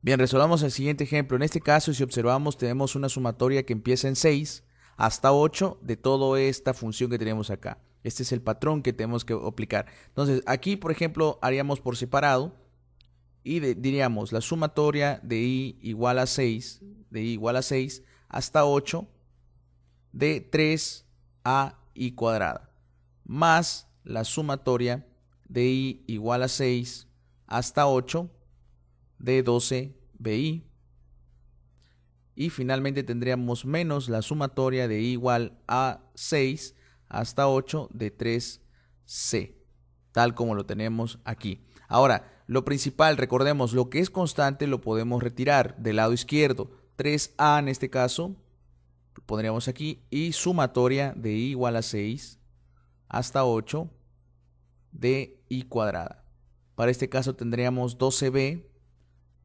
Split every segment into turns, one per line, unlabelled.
Bien, resolvamos el siguiente ejemplo. En este caso, si observamos, tenemos una sumatoria que empieza en 6 hasta 8 de toda esta función que tenemos acá. Este es el patrón que tenemos que aplicar. Entonces, aquí, por ejemplo, haríamos por separado y diríamos la sumatoria de i igual a 6, de i igual a 6 hasta 8 de 3 a i cuadrada, más la sumatoria de i igual a 6 hasta 8 de 12 bi Y finalmente tendríamos menos la sumatoria de I igual a 6 hasta 8 de 3C, tal como lo tenemos aquí. Ahora, lo principal, recordemos, lo que es constante lo podemos retirar del lado izquierdo. 3A en este caso, lo pondríamos aquí, y sumatoria de i igual a 6 hasta 8 de i cuadrada. Para este caso tendríamos 12b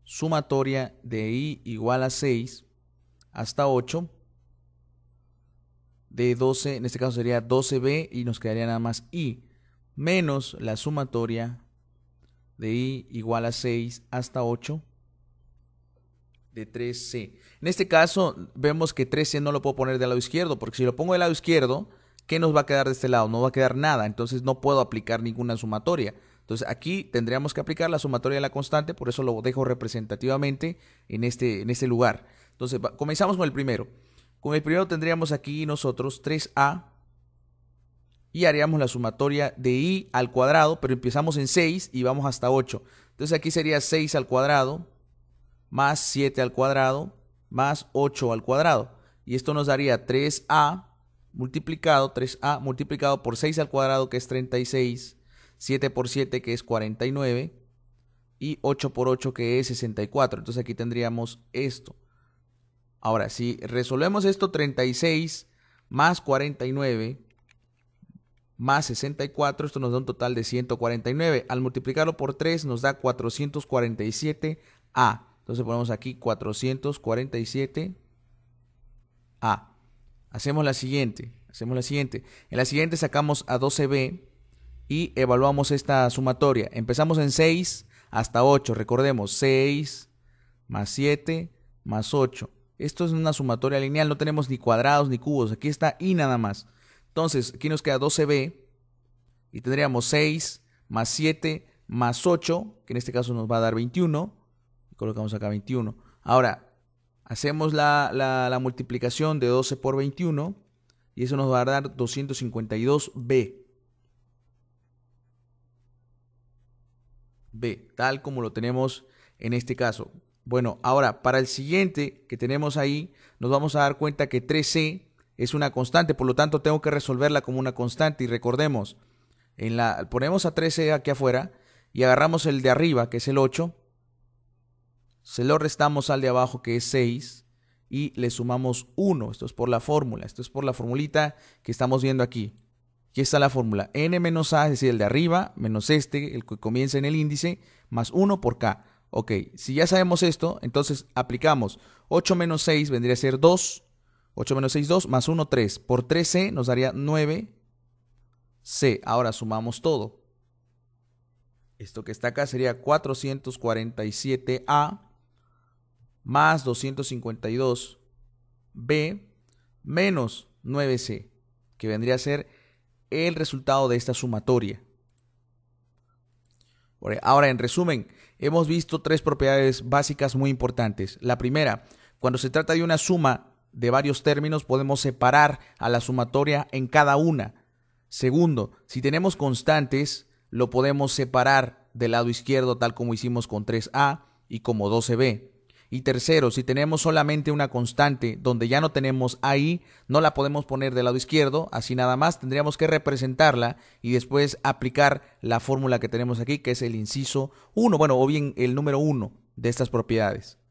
sumatoria de i igual a 6 hasta 8 de 12, en este caso sería 12b y nos quedaría nada más i, menos la sumatoria de i igual a 6 hasta 8 de 3c. En este caso vemos que 3c no lo puedo poner del lado izquierdo, porque si lo pongo del lado izquierdo, ¿qué nos va a quedar de este lado? No va a quedar nada, entonces no puedo aplicar ninguna sumatoria. Entonces aquí tendríamos que aplicar la sumatoria de la constante, por eso lo dejo representativamente en este, en este lugar. Entonces comenzamos con el primero. Con el primero tendríamos aquí nosotros 3a y haríamos la sumatoria de i al cuadrado, pero empezamos en 6 y vamos hasta 8. Entonces aquí sería 6 al cuadrado más 7 al cuadrado más 8 al cuadrado. Y esto nos daría 3a multiplicado, 3a multiplicado por 6 al cuadrado que es 36 7 por 7 que es 49 y 8 por 8 que es 64. Entonces aquí tendríamos esto. Ahora, si resolvemos esto, 36 más 49 más 64, esto nos da un total de 149. Al multiplicarlo por 3 nos da 447A. Entonces ponemos aquí 447A. Hacemos la siguiente, hacemos la siguiente. En la siguiente sacamos a 12B y evaluamos esta sumatoria. Empezamos en 6 hasta 8, recordemos, 6 más 7 más 8. Esto es una sumatoria lineal, no tenemos ni cuadrados ni cubos, aquí está y nada más. Entonces, aquí nos queda 12b y tendríamos 6 más 7 más 8, que en este caso nos va a dar 21. Y Colocamos acá 21. Ahora, hacemos la, la multiplicación de 12 por 21 y eso nos va a dar 252b. B, tal como lo tenemos en este caso. Bueno, ahora para el siguiente que tenemos ahí, nos vamos a dar cuenta que 3C es una constante, por lo tanto tengo que resolverla como una constante. Y recordemos, en la, ponemos a 3C aquí afuera y agarramos el de arriba, que es el 8, se lo restamos al de abajo, que es 6, y le sumamos 1. Esto es por la fórmula, esto es por la formulita que estamos viendo aquí. Aquí está la fórmula. n menos a, es decir, el de arriba, menos este, el que comienza en el índice, más 1 por k. Ok, si ya sabemos esto, entonces aplicamos 8 menos 6 vendría a ser 2. 8 menos 6, 2, más 1, 3. Por 3c nos daría 9c. Ahora sumamos todo. Esto que está acá sería 447a más 252b menos 9c, que vendría a ser el resultado de esta sumatoria. Ahora, en resumen, hemos visto tres propiedades básicas muy importantes. La primera, cuando se trata de una suma de varios términos, podemos separar a la sumatoria en cada una. Segundo, si tenemos constantes, lo podemos separar del lado izquierdo tal como hicimos con 3A y como 12B. Y tercero, si tenemos solamente una constante donde ya no tenemos ahí, no la podemos poner del lado izquierdo, así nada más, tendríamos que representarla y después aplicar la fórmula que tenemos aquí, que es el inciso 1, bueno, o bien el número 1 de estas propiedades.